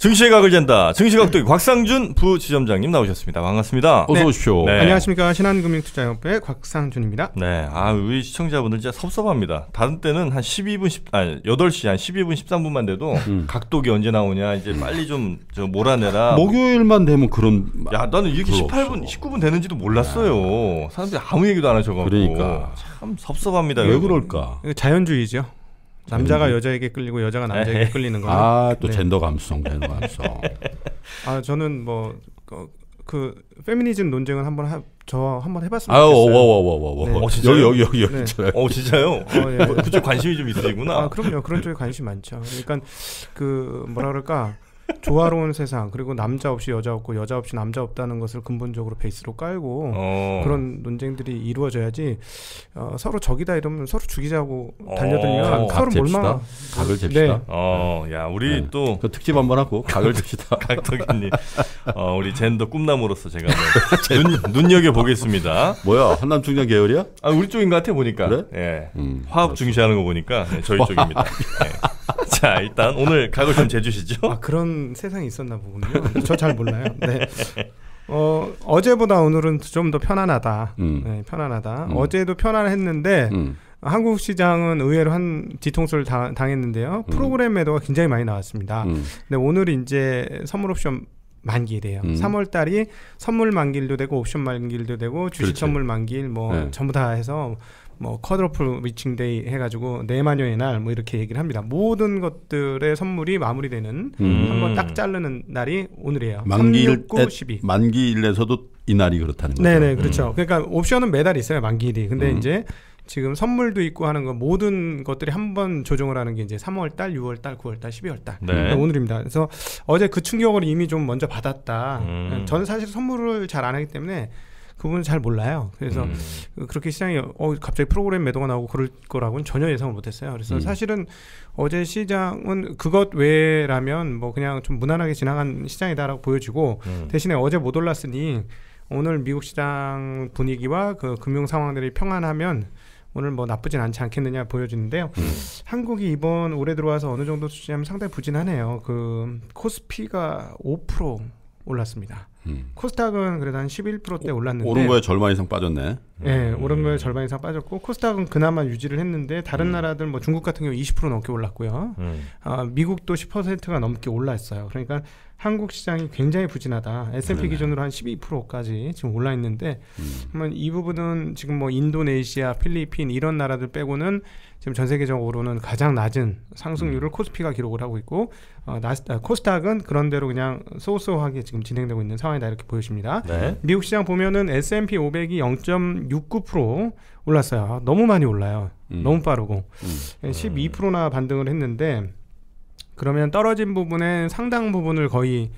증시의 각을 잰다. 증시각도기 곽상준 부지점장님 나오셨습니다. 반갑습니다. 어서 네. 오십시오. 네. 안녕하십니까. 신한금융투자협회 곽상준입니다. 네. 아, 우리 시청자분들 진짜 섭섭합니다. 다른 때는 한 12분 10, 아니, 8시 한 12분 13분만 돼도 음. 각도기 언제 나오냐, 이제 빨리 좀 저 몰아내라. 목요일만 되면 그런. 야, 나는 이렇게 18분, 없어. 19분 되는지도 몰랐어요. 야. 네. 사람들이 아무 얘기도 안 하셔가지고. 그러니까. 참 섭섭합니다. 왜 여러분. 그럴까? 자연주의죠. 남자가 여자에게 끌리고 여자가 남자에게 네. 끌리는 거예요. 아또 네. 젠더 감성 젠더 감성아 저는 뭐그 그 페미니즘 논쟁은 한번 하, 저 한번 해봤으면 아 와와 와 와와. 네. 어, 여기 여기 여기 네. 저어 진짜요? 어, 예. 그쪽 관심이 좀 있으시구나. 아 그럼요. 그런 쪽에 관심 많죠. 그러니까 그 뭐라 그럴까 조화로운 세상 그리고 남자 없이 여자 없고 여자 없이 남자 없다는 것을 근본적으로 베이스로 깔고 어. 그런 논쟁들이 이루어져야지 어, 서로 적이다 이러면 서로 죽이자고 달려들면 어, 서로 몰망 각을 네. 잽시다. 네. 어, 야 우리 네. 또 그 특집 한번 하고 각을 잽시다. 각덕이님, 어, 우리 젠더 꿈남으로서 제가 눈, 눈여겨 보겠습니다. 뭐야 한남 중장 계열이야? 아 우리 쪽인 것 같아 보니까. 그래? 예. 음, 화합 중시하는 거 보니까 네, 저희 쪽입니다. 예. 자 일단 오늘 각을 좀 재주시죠. 아 그런 세상이 있었나 보군요. 저 잘 몰라요. 네. 어 어제보다 오늘은 좀 더 편안하다. 음. 네, 편안하다. 음. 어제도 편안했는데 음. 한국 시장은 의외로 한 뒤통수를 당, 했는데요 음. 프로그램 매도가 굉장히 많이 나왔습니다. 음. 근데 오늘 이제 선물 옵션 만기래요. 음. 3월 달이 선물 만기일도 되고 옵션 만기일도 되고 주식 그렇지. 선물 만기일 뭐 네. 전부 다 해서 뭐 쿼드러플 위칭 데이 해가지고 네마녀의 날 뭐 이렇게 얘기를 합니다. 모든 것들의 선물이 마무리되는 음. 한번 딱 자르는 날이 오늘이에요. 만기 3, 12. 만기 일에서도 이 날이 그렇다는 거죠. 네네 그렇죠. 음. 그러니까 옵션은 매달 있어요 만기일이. 근데 음. 이제 지금 선물도 있고 하는 건 모든 것들이 한번 조정을 하는 게 이제 3월 달, 6월 달, 9월 달, 12월 달 네. 그러니까 오늘입니다. 그래서 어제 그 충격을 이미 좀 먼저 받았다. 음. 저는 사실 선물을 잘 안 하기 때문에 그분은잘 몰라요. 그래서 음. 그 그렇게 시장이 어 갑자기 프로그램 매도가 나오고 그럴 거라고는 전혀 예상을 못했어요. 그래서 음. 사실은 어제 시장은 그것 외라면 뭐 그냥 좀 무난하게 지나간 시장이다라고 보여지고 음. 대신에 어제 못 올랐으니 오늘 미국 시장 분위기와 그 금융 상황들이 평안하면 오늘 뭐 나쁘진 않지 않겠느냐 보여지는데요. 음. 한국이 이번 올해 들어와서 어느 정도 수준이면 상당히 부진하네요. 그 코스피가 5% 올랐습니다. 음. 코스닥은 그래도 한 11%대 올랐는데 오른 거에 절반 이상 빠졌네. 네, 음. 오른 거에 절반 이상 빠졌고 코스닥은 그나마 유지를 했는데 다른 음. 나라들 뭐 중국 같은 경우 20% 넘게 올랐고요. 음. 아, 미국도 10%가 넘게 올라있어요 그러니까 한국 시장이 굉장히 부진하다. S&P 네네. 기준으로 한 12%까지 지금 올라 있는데 음. 한이 부분은 지금 뭐 인도네시아, 필리핀 이런 나라들 빼고는 지금 전 세계적으로는 가장 낮은 상승률을 음. 코스피가 기록을 하고 있고 어, 나스, 아, 코스닥은 그런대로 그냥 소소하게 지금 진행되고 있는 상황. 상황이다 이렇게 보여집니다. 네. 미국 시장 보면은 S&P 500이 0.69% 올랐어요. 너무 많이 올라요. 음. 너무 빠르고 음. 12%나 반등을 했는데 그러면 떨어진 부분의 상당 부분을 거의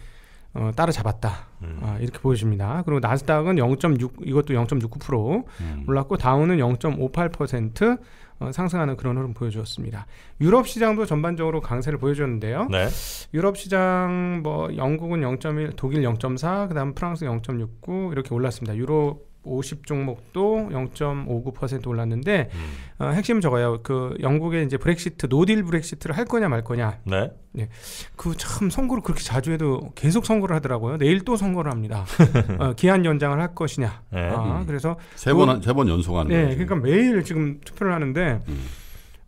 어, 따라잡았다. 음. 아, 이렇게 보여집니다. 그리고 나스닥은 0.6 이것도 0.69% 음. 올랐고 다우는 0.58%, 어, 상승하는 그런 흐름 보여주었습니다. 유럽 시장도 전반적으로 강세를 보여줬는데요. 네. 유럽 시장 뭐 영국은 0.1, 독일 0.4, 그다음 프랑스 0.69 이렇게 올랐습니다. 유로 50 종목도 0.59% 올랐는데 음. 어, 핵심은 저거예요. 그 영국의 이제 브렉시트 노딜 브렉시트를 할 거냐 말 거냐. 네. 네. 그 참 선거를 그렇게 자주 해도 계속 선거를 하더라고요. 내일 또 선거를 합니다. 어, 기한 연장을 할 것이냐. 네. 아, 음. 그래서 세번세 그 번 연속하는 네. 거예 그러니까 매일 지금 투표를 하는데 음.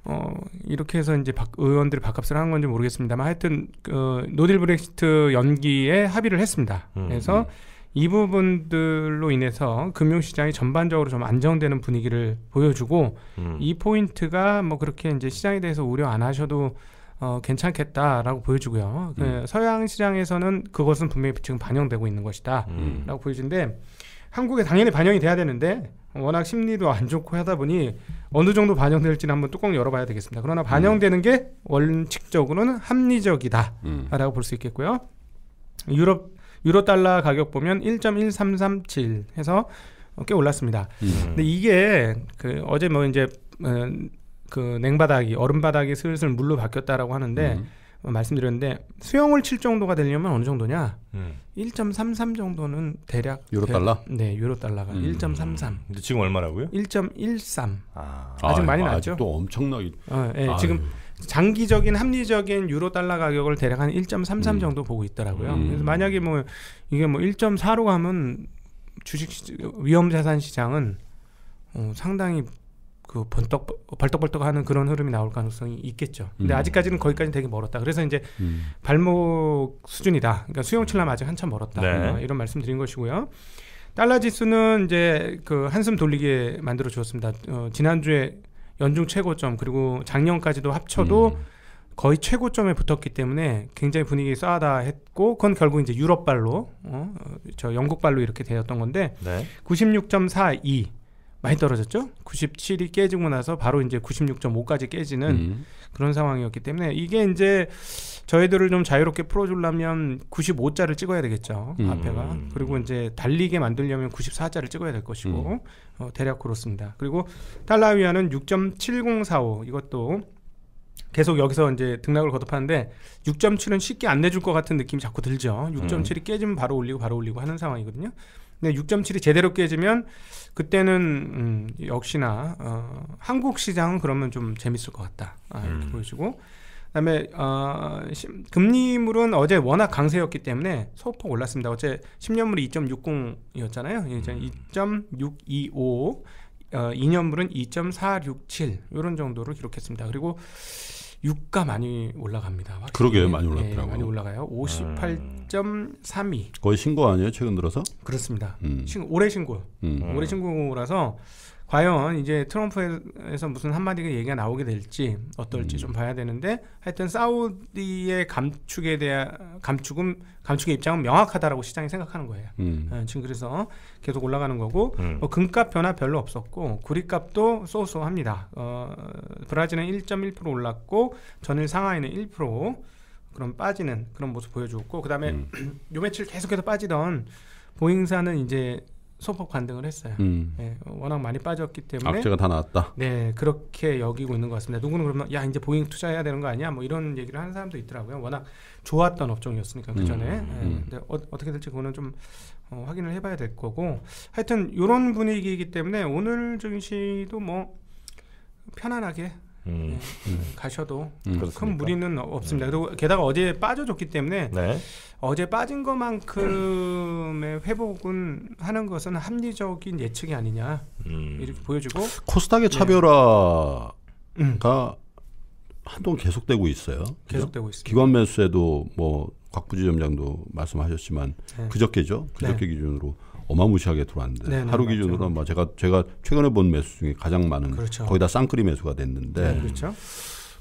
어, 이렇게 해서 이제 박, 의원들이 박값을 한 건지 모르겠습니다만 하여튼 그 노딜 브렉시트 연기에 합의를 했습니다. 음, 그래서 음. 이 부분들로 인해서 금융시장이 전반적으로 좀 안정되는 분위기를 보여주고 음. 이 포인트가 뭐 그렇게 이제 시장에 대해서 우려 안 하셔도 어, 괜찮겠다라고 보여주고요. 그 음. 그 서양 시장에서는 그것은 분명히 지금 반영되고 있는 것이다라고 음. 보여주는데 한국에 당연히 반영이 돼야 되는데 워낙 심리도 안 좋고 하다 보니 어느 정도 반영될지는 한번 뚜껑 열어봐야 되겠습니다. 그러나 음. 반영되는 게 원칙적으로는 합리적이다라고 음. 볼수 있겠고요. 유럽 유로 달러 가격 보면 1.1337 해서 꽤 올랐습니다. 음. 근데 이게 그 어제 뭐 이제 어, 그 냉바닥이 얼음바닥이 슬슬 물로 바뀌었다라고 하는데 음. 어, 말씀드렸는데 수영을 칠 정도가 되려면 어느 정도냐? 음. 1.33 정도는 대략 유로 달러? 네, 유로 달러가 음. 1.33. 근데 지금 얼마라고요? 1.13. 아, 직 많이 낮죠. 또 엄청나게. 어, 네, 지금 장기적인 합리적인 유로 달러 가격을 대략 한 1.33 음. 정도 보고 있더라고요. 음. 그래서 만약에 뭐 이게 뭐 1.4로 가면 주식 위험 자산 시장은 어, 상당히 그 번떡 벌떡벌떡하는 그런 흐름이 나올 가능성이 있겠죠. 근데 음. 아직까지는 거기까지 되게 멀었다. 그래서 이제 음. 발목 수준이다. 그러니까 수용 칠라 아직 한참 멀었다. 네. 어, 이런 말씀드린 것이고요. 달러 지수는 이제 그 한숨 돌리게 만들어 주었습니다. 어, 지난주에 연중 최고점 그리고 작년까지도 합쳐도 음. 거의 최고점에 붙었기 때문에 굉장히 분위기 싸다 했고 그건 결국 이제 유럽발로 어, 저 영국발로 이렇게 되었던 건데 네. 96.42 많이 떨어졌죠. 97이 깨지고 나서 바로 이제 96.5까지 깨지는 음. 그런 상황이었기 때문에 이게 이제 저희들을 좀 자유롭게 풀어주려면 95자를 찍어야 되겠죠 음. 앞에가 그리고 이제 달리게 만들려면 94자를 찍어야 될 것이고 음. 어, 대략 그렇습니다. 그리고 달러 위안은 6.7045 이것도 계속 여기서 이제 등락을 거듭하는데 6.7은 쉽게 안 내줄 것 같은 느낌이 자꾸 들죠. 6.7이 음. 깨지면 바로 올리고 바로 올리고 하는 상황이거든요. 6.7이 제대로 깨지면 그때는 음, 역시나 어, 한국 시장은 그러면 좀 재밌을 것 같다 아, 이렇게 음. 보여고 그다음에 어, 금리물은 어제 워낙 강세였기 때문에 소폭 올랐습니다. 어제 10년물이 2.60이었잖아요. 예, 음. 이제 2.625 어, 2년물은 2.467 이런 정도로 기록했습니다. 그리고 유가 많이 올라갑니다. 그러게 많이 올랐더라고요. 예, 많이 올라가요. 58.32. 음. 거의 신고 아니에요? 최근 들어서? 그렇습니다. 음. 신고, 올해 신고. 음. 올해 신고라서 과연 이제 트럼프에서 무슨 한마디가 얘기가 나오게 될지 어떨지 음. 좀 봐야 되는데 하여튼 사우디의 감축에 대한 감축은 감축의 입장은 명확하다라고 시장이 생각하는 거예요. 음. 어, 지금 그래서 계속 올라가는 거고 음. 어, 금값 변화 별로 없었고 구리값도 쏘쏘합니다. 어, 브라질은 1.1% 올랐고 전일 상하이는 1% 그런 빠지는 그런 모습 보여주었고 그다음에 음. 요 며칠 계속해서 빠지던 보잉사는 이제 소폭 반등을 했어요. 음. 네, 워낙 많이 빠졌기 때문에 악재가 다 나왔다. 네, 그렇게 여기고 있는 것 같습니다. 누구는 그러면 야 이제 보잉 투자해야 되는 거 아니야? 뭐 이런 얘기를 하는 사람도 있더라고요. 워낙 좋았던 업종이었으니까 그 전에. 음. 네, 근데 어, 떻게 될지 그거는 좀 어, 확인을 해봐야 될 거고. 하여튼 이런 분위기이기 때문에 오늘 증시도 뭐 편안하게 음. 네, 음. 가셔도 음, 큰 무리는 없습니다. 음. 그리고 게다가 어제 빠져줬기 때문에 네. 어제 빠진 것만큼의 회복은 하는 것은 합리적인 예측이 아니냐 이렇게 보여주고 코스닥의 네. 차별화가 네. 한동 계속되고 있어요. 계속되고 있습니 기관 매수에도 뭐 곽부지 점장도 말씀하셨지만 네. 그저께죠. 그저께 네. 기준으로 어마무시하게 들어왔는데 네네, 네, 하루 기준으로 아 제가 제가 최근에 본 매수 중에 가장 많은 그렇죠. 거의 다 쌍크리 매수가 됐는데 네, 그렇죠.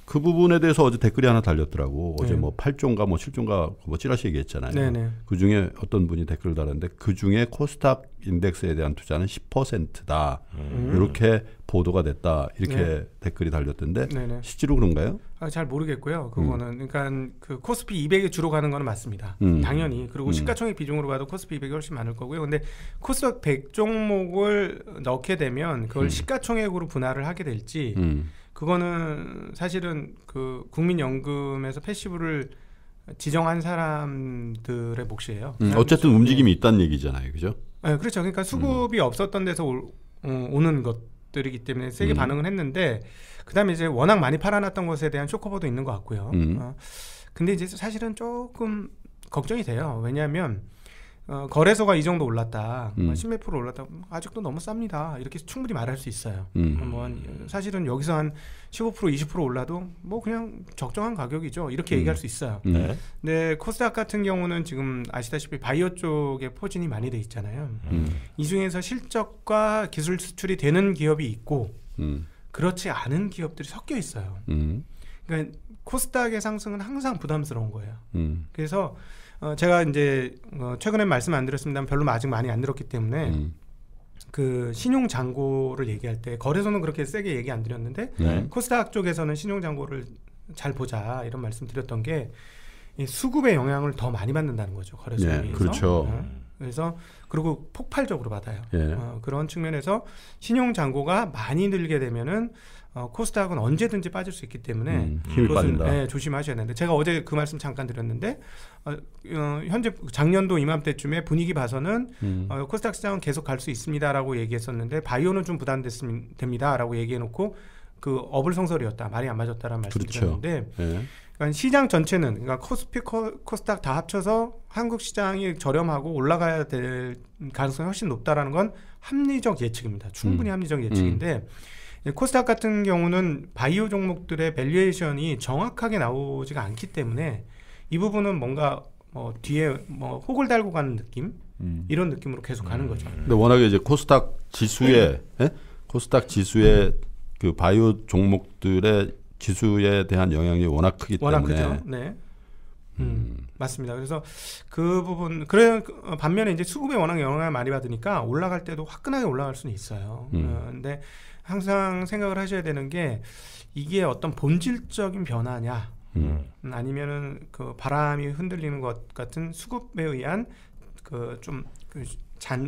그 부분에 대해서 어제 댓글이 하나 달렸더라고. 어제 네. 뭐 8종가 뭐 7종가 뭐 찌라시 얘기했잖아요. 네네. 네. 그 중에 어떤 분이 댓글을 달았는데 그 중에 코스닥 인덱스에 대한 투자는 10%다. 음. 이렇게 보도가 됐다. 이렇게 네. 댓글이 달렸던데 네네. 네. 실제로 그런가요? 아, 잘 모르겠고요. 그거는 음. 그러니까 그 코스피 200에 주로 가는 거는 맞습니다. 음. 당연히 그리고 음. 시가총액 비중으로 봐도 코스피 200이 훨씬 많을 거고요. 근데 코스닥 100 종목을 넣게 되면 그걸 음. 시가총액으로 분할을 하게 될지. 음. 그거는 사실은 그 국민연금에서 패시브를 지정한 사람들의 몫이에요. 음, 어쨌든 네. 움직임이 있다는 얘기잖아요, 그죠? 네, 그렇죠. 그러니까 수급이 음. 없었던 데서 오, 어, 는 것들이기 때문에 세게 음. 반응을 했는데 그다음에 이제 워낙 많이 팔아놨던 것에 대한 쇼커버도 있는 것 같고요. 음. 어, 근데 이제 사실은 조금 걱정이 돼요. 왜냐하면 어, 거래소가 이 정도 올랐다, 뭐 음. 10몇 올랐다, 음, 아직도 너무 쌉니다. 이렇게 충분히 말할 수 있어요. 음. 뭐 음, 사실은 여기서 한 15% 20% 올라도 뭐 그냥 적정한 가격이죠. 이렇게 음. 얘기할 수 있어요. 네. 근데 코스닥 같은 경우는 지금 아시다시피 바이오 쪽에 포진이 많이 돼 있잖아요. 음. 이 중에서 실적과 기술 수출이 되는 기업이 있고 음. 그렇지 않은 기업들이 섞여 있어요. 그러니까 코스닥의 상승은 항상 부담스러운 거예요. 그래서 어, 제가 이제 어, 최근에 말씀 안 드렸습니다만 별로 아직 많이 안 들었기 때문에 음. 그 신용 잔고를 얘기할 때 거래소는 그렇게 세게 얘기 안 드렸는데 네. 코스닥 쪽에서는 신용 잔고를 잘 보자 이런 말씀 드렸던 게 수급의 영향을 더 많이 받는다는 거죠 거래소에 네, 그렇죠. 어, 그래서 그리고 폭발적으로 받아요. 예. 어, 그런 측면에서 신용 잔고가 많이 늘게 되면은 어, 코스닥은 언제든지 빠질 수 있기 때문에 음, 힘이 빠 네, 예, 조심하셔야 되는데 제가 어제 그 말씀 잠깐 드렸는데 어, 어, 현재 작년도 이맘때쯤에 분위기 봐서는 음. 어, 코스닥 시장은 계속 갈 수 있습니다라고 얘기했었는데 바이오는 좀 부담됩니다라고 얘기해놓고 그 어불성설이었다 말이 안 맞았다라는 말씀드렸는데 그렇죠. 네. 그러니까 시장 전체는 그러니까 코스피 코, 코스닥 다 합쳐서 한국 시장이 저렴하고 올라가야 될 가능성이 훨씬 높다라는 건 합리적 예측입니다. 충분히 음. 합리적 예측인데. 음. 예, 코스닥 같은 경우는 바이오 종목들의 밸류에이션이 정확하게 나오지가 않기 때문에 이 부분은 뭔가 뭐 뒤에 뭐 혹을 달고 가는 느낌 음. 이런 느낌으로 계속 가는 거죠. 음. 근데 워낙에 이제 코스닥 지수에 네. 코스닥 지수에 네. 그 바이오 종목들의 지수에 대한 영향이 워낙 크기 워낙 때문에 크죠. 네. 음, 음, 맞습니다. 그래서 그 부분 그래 그 반면에 이제 수급에 워낙 영향을 많이 받으니까 올라갈 때도 화끈하게 올라갈 수는 있어요. 음. 어, 항상 생각을 하셔야 되는 게 이게 어떤 본질적인 변화냐 음. 음 아니면은 그 바람이 흔들리는 것 같은 수급에 의한 그 좀 그, 그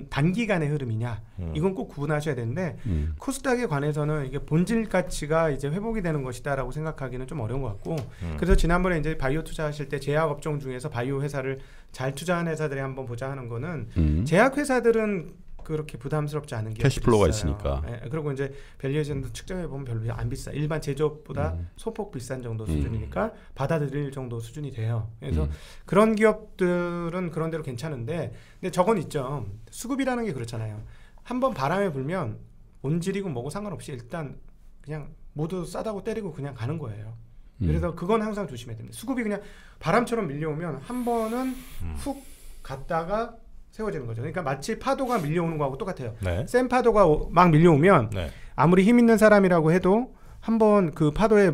단기간의 흐름이냐 음. 이건 꼭 구분하셔야 되는데 음. 코스닥에 관해서는 이게 본질 가치가 이제 회복이 되는 것이다라고 생각하기는 좀 어려운 것 같고 음. 그래서 지난번에 이제 바이오 투자하실 때 제약 업종 중에서 바이오 회사를 잘 투자한 회사들이 한번 보자 하는 거는 음. 제약 회사들은 그렇게 부담스럽지 않은 게 캐시플로가 있으니까. 예, 그리고 이제 밸류에이션도 측정해 보면 별로 안 비싸. 일반 제조업보다 음. 소폭 비싼 정도 음. 수준이니까 음. 받아들일 정도 수준이 돼요. 그래서 음. 그런 기업들은 그런 대로 괜찮은데 근데 저건 있죠. 수급이라는 게 그렇잖아요. 한번 바람에 불면 온질이고 뭐고 상관없이 일단 그냥 모두 싸다고 때리고 그냥 가는 거예요. 음. 그래서 그건 항상 조심해야 됩니다. 수급이 그냥 바람처럼 밀려오면 한 번은 음. 훅 갔다가 세워지는 거죠. 그러니까 마치 파도가 밀려오는 거하고 똑같아요. 네. 센 파도가 막 밀려오면 네. 아무리 힘 있는 사람이라고 해도 한 번 그 파도에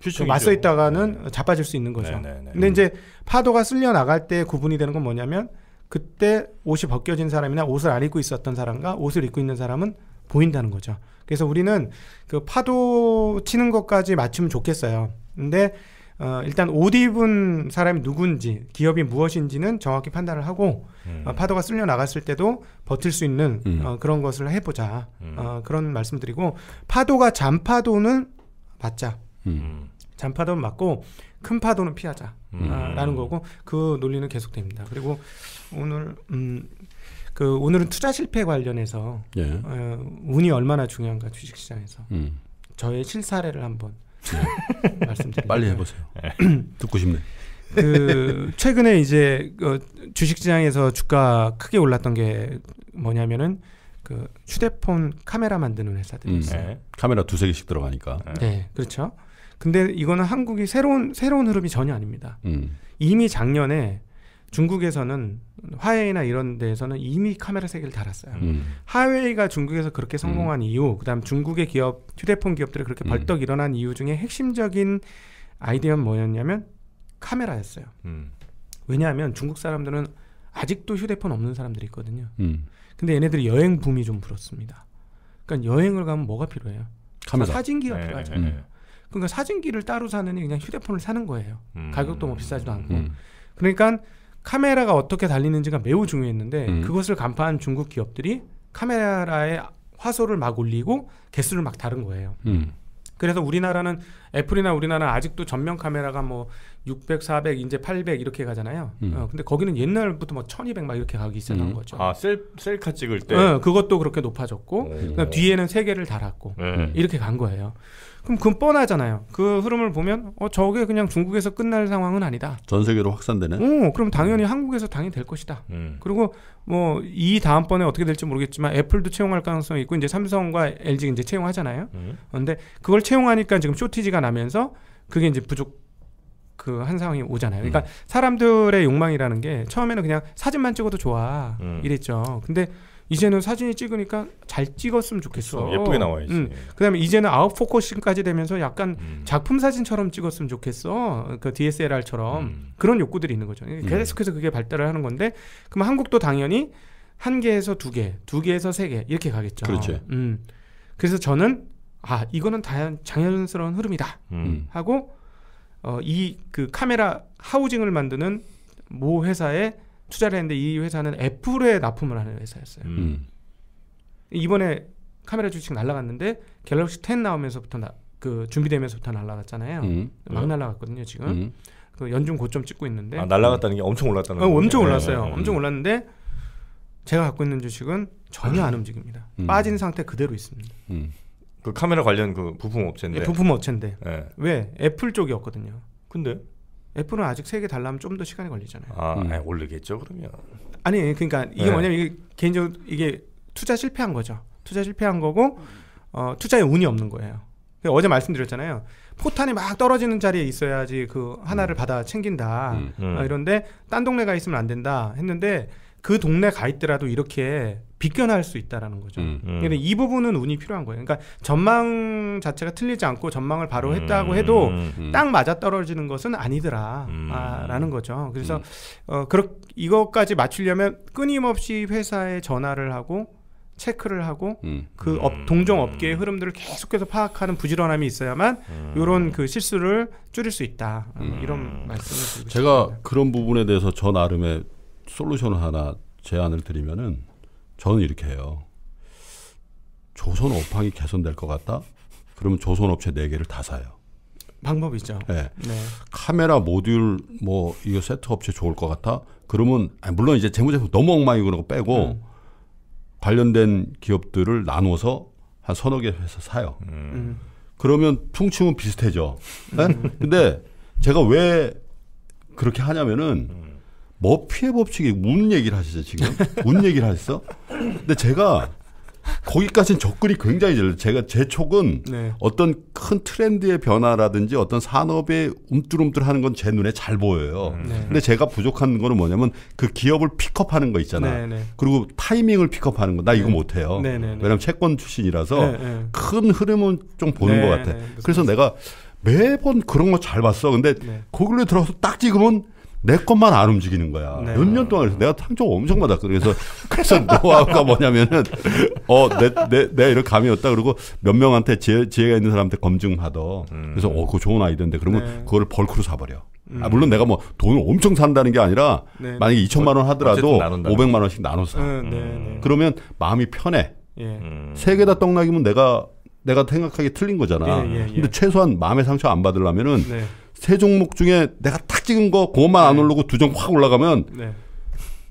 그 맞서 있다가는 네. 자빠질 수 있는 거죠. 네, 네, 네. 근데 음. 이제 파도가 쓸려 나갈 때 구분이 되는 건 뭐냐면 그때 옷이 벗겨진 사람이나 옷을 안 입고 있었던 사람과 옷을 입고 있는 사람은 보인다는 거죠. 그래서 우리는 그 파도 치는 것까지 맞추면 좋겠어요. 근데 어, 일단 옷 입은 사람이 누군지 기업이 무엇인지는 정확히 판단을 하고 음. 어, 파도가 쓸려 나갔을 때도 버틸 수 있는 음. 어, 그런 것을 해보자 음. 어, 그런 말씀드리고 파도가 잔파도는 맞자 음. 음. 잔파도는 맞고 큰 파도는 피하자 아, 라는 거고 그 논리는 계속됩니다 그리고 오늘 음, 그 오늘은 투자 실패 관련해서 예. 어, 운이 얼마나 중요한가 주식시장에서 저의 실사례를 한번 네. 말씀드리 빨리 해보세요. 네. 듣고 싶네. 그 최근에 이제 그 주식시장에서 주가 크게 올랐던 게 뭐냐면은 그 휴대폰 카메라 만드는 회사들이 음. 있어요. 네. 카메라 두 세 개씩 들어가니까. 네. 네, 그렇죠. 근데 이거는 한국이 새로운 새로운 흐름이 전혀 아닙니다. 음. 이미 작년에 중국에서는 화웨이나 이런 데에서는 이미 카메라 세 개를 달았어요. 음. 화웨이가 중국에서 그렇게 성공한 음. 이유, 그다음 중국의 기업 휴대폰 기업들이 그렇게 음. 벌떡 음. 일어난 이유 중에 핵심적인 아이디어는 뭐였냐면 카메라였어요. 음. 왜냐하면 중국 사람들은 아직도 휴대폰 없는 사람들이 있거든요. 음. 근데 얘네들이 여행 붐이 좀 불었습니다. 그러니까 여행을 가면 뭐가 필요해요? 카메라. 사진기가 네, 필요하잖아요. 네, 네. 그러니까 사진기를 따로 사느니 그냥 휴대폰을 사는 거예요. 가격도 뭐 비싸지도 않고. 그러니까 카메라가 어떻게 달리는지가 매우 중요했는데 음. 그것을 간파한 중국 기업들이 카메라의 화소를 막 올리고 개수를 막 다른 거예요. 음. 그래서 우리나라는 애플이나 우리나라는 아직도 전면 카메라가 뭐 600, 400, 이제 800 이렇게 가잖아요. 음. 어, 근데 거기는 옛날부터 뭐 1200 막 이렇게 가기 시작한 음. 거죠. 아, 셀, 셀카 찍을 때? 어, 그것도 그렇게 높아졌고, 그다음 뒤에는 세 개를 달았고, 네. 이렇게 간 거예요. 그럼 그건 뻔하잖아요. 그 흐름을 보면, 어, 저게 그냥 중국에서 끝날 상황은 아니다. 전 세계로 확산되는 어, 그럼 당연히 음. 한국에서 당연히 될 것이다. 음. 그리고 뭐, 이 다음번에 어떻게 될지 모르겠지만, 애플도 채용할 가능성이 있고, 이제 삼성과 LG 이제 채용하잖아요. 음. 근데 그걸 채용하니까 지금 쇼티지가 나면서 그게 이제 부족 그한 상황이 오잖아요. 그러니까 음. 사람들의 욕망이라는 게 처음에는 그냥 사진만 찍어도 좋아 음. 이랬죠. 근데 이제는 사진이 찍으니까 잘 찍었으면 좋겠어. 그쵸, 예쁘게 나와야지. 음. 그다음에 이제는 아웃 포커싱까지 되면서 약간 음. 작품 사진처럼 찍었으면 좋겠어. 그 DSLR처럼 음. 그런 욕구들이 있는 거죠. 음. 계속해서 그게 발달을 하는 건데 그럼 한국도 당연히 한 개에서 두 개, 두 개에서 세 개 이렇게 가겠죠. 그렇죠. 음. 그래서 저는 아 이거는 다연 자연스러운 흐름이다 음. 음. 하고 어, 이 그 카메라 하우징을 만드는 모 회사에 투자를 했는데 이 회사는 애플에 납품을 하는 회사였어요. 음. 음. 이번에 카메라 주식 날라갔는데 갤럭시 10 나오면서부터 나, 그 준비되면서부터 날라갔잖아요. 음. 막 음. 날라갔거든요 지금. 음. 그 연중 고점 찍고 있는데. 아 날라갔다는 게 엄청 올랐다는. 어, 엄청 올랐어요. 네. 엄청 올랐는데 제가 갖고 있는 주식은 전혀 안 움직입니다. 빠진 상태 그대로 있습니다. 그 카메라 관련 그 부품 업체인데. 예, 부품 업체인데. 예. 왜 애플 쪽이었거든요. 근데 애플은 아직 세개 달라면 좀 더 시간이 걸리잖아요. 아, 음. 아니, 오르겠죠 그러면. 아니 그러니까 이게 네. 뭐냐면 이게 개인적으로 이게 투자 실패한 거죠. 투자 실패한 거고 어, 투자에 운이 없는 거예요. 그 어제 말씀드렸잖아요. 포탄이 막 떨어지는 자리에 있어야지 그 하나를 음. 받아 챙긴다. 음, 음. 아, 이런데 딴 동네가 있으면 안 된다 했는데 그 동네 가 있더라도 이렇게 비껴날 수 있다라는 거죠. 음. 음, 근데 이 부분은 운이 필요한 거예요. 그러니까 전망 자체가 틀리지 않고 전망을 바로 음. 했다고 해도 음, 딱 맞아 떨어지는 것은 아니더라라는 음. 거죠. 그래서 어, 그렇 이것까지 맞추려면 끊임없이 회사에 전화를 하고 체크를 하고 그 업, 동종 업계의 흐름들을 계속해서 파악하는 부지런함이 있어야만 이런 그 실수를 줄일 수 있다. 이런 말씀을 드리고 제가 싶습니다. 그런 부분에 대해서 저 나름의 솔루션 하나 제안을 드리면은 저는 이렇게 해요. 조선 업황이 개선될 것 같다. 그러면 조선 업체 네 개를 다 사요. 방법이죠. 네. 네. 카메라 모듈 뭐 이거 세트 업체 좋을 것 같아. 그러면 아, 물론 이제 재무제표 너무 엉망이고 빼고 음. 관련된 기업들을 나눠서 한 서너 개 회사 사요. 음. 음. 그러면 풍침은 비슷해져. 네? 근데 제가 왜 그렇게 하냐면은 음. 머피의 뭐 법칙이 운 얘기를 하시죠 지금 운 얘기를 하셨어? 근데 제가 거기까지는 접근이 굉장히 잘 제가 제 촉은 네. 어떤 큰 트렌드의 변화라든지 어떤 산업의 움뚤움뚤하는건 제 눈에 잘 보여요. 음. 네. 근데 제가 부족한 거는 뭐냐면 그 기업을 픽업하는 거 있잖아. 네, 네. 그리고 타이밍을 픽업하는 거. 나 이거 네. 못 해요. 네, 왜냐면 하 채권 출신이라서 큰 흐름은 좀 보는 것 같아. 그래서 내가 매번 그런 거 잘 봤어. 근데 거기로 들어서 딱 지금은 내 것만 안 움직이는 거야. 네. 몇년 동안 그래서 내가 탕적 엄청 받아 그래서 그래서 노하우가 뭐 뭐냐면은 어 내 내내 가 이런 감이었다. 그리고 몇 명한테 지혜, 지혜가 있는 사람한테 검증하더. 음. 그래서 어 그거 좋은 아이디어인데 그러면 네. 그거를 벌크로 사버려. 음. 아, 물론 내가 뭐 돈을 엄청 산다는 게 아니라 네. 만약에 2천만 원 하더라도 500만 원씩 나눠서 음, 네, 네. 음. 그러면 마음이 편해. 예. 음. 세개 다 떡나기면 내가 내가 생각하기 틀린 거잖아. 예, 예, 예, 근데 최소한 마음의 상처 안 받으려면은 네. 세 종목 중에 내가 탁 찍은 거 그것만 안 네. 오르고 두 종 확 올라가면 네.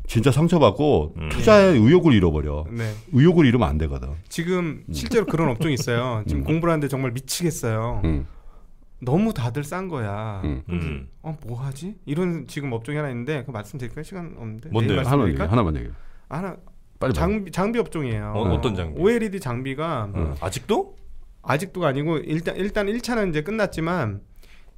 진짜 상처받고 음. 투자의 네. 의욕을 잃어버려. 네. 의욕을 잃으면 안 되거든. 지금 실제로 음. 그런 업종이 있어요. 지금 음. 공부를 하는데 정말 미치겠어요. 음. 너무 다들 싼 거야. 음. 음. 어, 뭐 하지? 이런 지금 업종이 하나 있는데 그 말씀드릴까요? 시간 없는데. 뭔데? 하나 얘기, 하나만 얘기. 해 하나 빨리 장비 봐. 장비 업종이에요. 어, 떤 장비? OLED 장비가 아직도? 아직도가 아니고 일단 일단 1차는 이제 끝났지만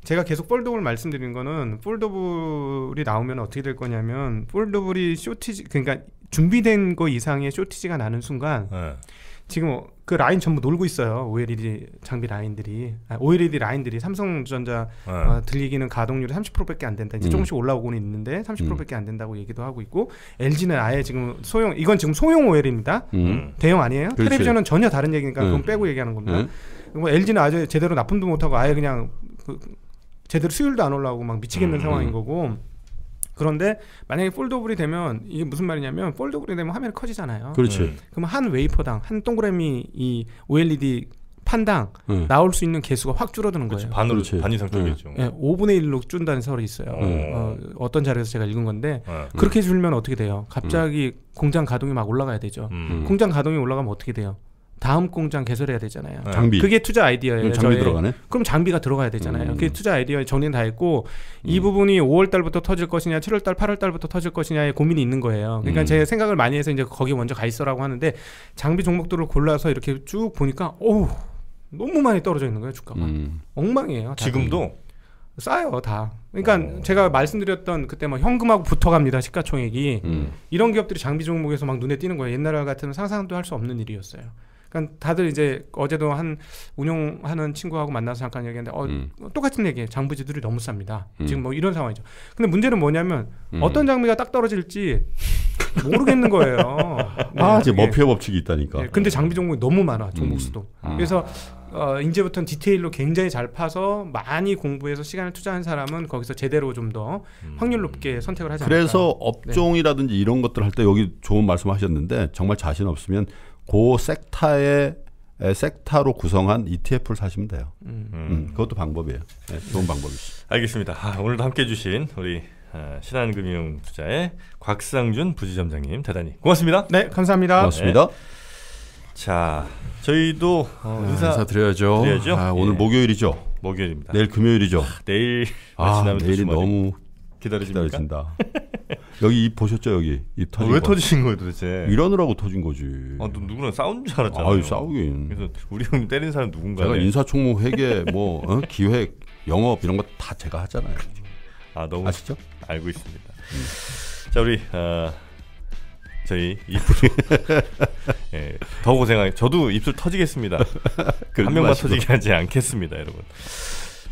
제가 계속 볼더블 말씀드리는 거는 폴더블이 나오면 어떻게 될 거냐면 폴더블이 쇼티지 그러니까 준비된 거 이상의 쇼티지가 나는 순간 네. 지금 어, 그 라인 전부 놀고 있어요. OLED 장비 라인들이 아, OLED 라인들이 삼성전자 네. 어, 들리기는 가동률이 30%밖에 안 된다. 이제 음. 조금씩 올라오고는 있는데 30%밖에 음. 안 된다고 얘기도 하고 있고 LG는 아예 지금 소형 이건 지금 소형 OLED입니다. 음. 음. 대형 아니에요. 그렇지. 텔레비전은 전혀 다른 얘기니까 음. 그건 빼고 얘기하는 겁니다. 음. 뭐 LG는 아주 제대로 납품도 못하고 아예 그냥 그 제대로 수율도 안 올라오고 막 미치겠는 음, 음. 상황인 거고 그런데 만약에 폴더블이 되면 이게 무슨 말이냐면 폴더블이 되면 화면이 커지잖아요. 그렇지. 네. 그럼 한 웨이퍼당 한 동그라미 이 OLED 판당 네. 나올 수 있는 개수가 확 줄어드는 그렇 거예요. 반으로 그렇반 이상 줄겠죠. 네. 네, 5분의 1로 줄다는 설이 있어요. 음. 어, 어떤 자료에서 제가 읽은 건데 네. 그렇게 줄면 어떻게 돼요? 갑자기 음. 공장 가동이 막 올라가야 되죠. 음. 공장 가동이 올라가면 어떻게 돼요? 다음 공장 개설해야 되잖아요. 네. 장비. 그게 투자 아이디어예요. 그럼 음, 장비 저의. 들어가네. 그럼 장비가 들어가야 되잖아요. 음. 그게 투자 아이디어에 정리는 다 했고 음. 이 부분이 5월 달부터 터질 것이냐, 7월 달, 8월 달부터 터질 것이냐에 고민이 있는 거예요. 그러니까 음. 제 생각을 많이 해서 이제 거기 먼저 가 있어라고 하는데 장비 종목들을 골라서 이렇게 쭉 보니까 어우 너무 많이 떨어져 있는 거예요 주가가. 음. 엉망이에요. 자금. 지금도 싸요 다. 그러니까 오. 어. 제가 말씀드렸던 그때 뭐 현금하고 붙어갑니다 시가총액이 음. 이런 기업들이 장비 종목에서 막 눈에 띄는 거예요. 옛날 같으면 상상도 할 수 없는 일이었어요. 그러니까 다들 이제 어제도 한운영하는 친구하고 만나서 잠깐 얘기했는데 어, 음. 뭐 똑같은 얘기예요. 장부지들이 너무 쌉니다. 음. 지금 뭐 이런 상황이죠. 근데 문제는 뭐냐면 음. 어떤 장비가 딱 떨어질지 모르겠는 거예요. 네, 아, 이제 머피의 법칙이 있다니까. 네, 근데 장비 종목이 너무 많아 음. 종목 수도. 아. 그래서 어, 이제부터는 디테일로 굉장히 잘 파서 많이 공부해서 시간을 투자한 사람은 거기서 제대로 좀더 음. 확률 높게 선택을 하지 않을까. 그래서 네. 업종이라든지 네. 이런 것들 할 때 여기 좋은 말씀하셨는데 정말 자신 없으면 그 섹타의 섹타로 구성한 ETF를 사시면 돼요. 음. 음, 그것도 방법이에요. 네, 좋은 방법이죠. 알겠습니다. 아, 오늘도 함께해 주신 우리 아, 신한금융 투자의 곽상준 부지점장님 대단히 고맙습니다. 네, 감사합니다. 고맙습니다. 네. 자, 저희도 어, 아, 인사, 인 드려야죠. 드려야죠? 아, 오늘 예. 목요일이죠. 목요일입니다. 내일 금요일이죠. 아, 내일 아, 내일이 너무 기다려집니까? 기다려진다. 여기 입 보셨죠 여기 입 아, 터진 아, 왜 거. 터지신 거예요 도대체? 이러느라고 터진 거지. 아, 누구랑 싸운 줄알았잖아 아유, 싸우긴. 그래서 우리 형님 때린 사람 누군가 제가 인사총무 회계 뭐 어? 기획 영업 이런 거 다 제가 하잖아요. 아 너무 아시죠? 알고 있습니다. 음. 자 우리 어, 저희 입으 예, 더 고생하. 저도 입술 터지겠습니다. 그 한 명만 마시고. 터지게 하지 않겠습니다, 여러분.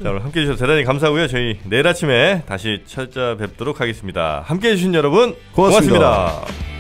자, 오늘 함께 해주셔서 대단히 감사하고요. 저희 내일 아침에 다시 찾아뵙도록 하겠습니다. 함께 해주신 여러분 고맙습니다. 고맙습니다.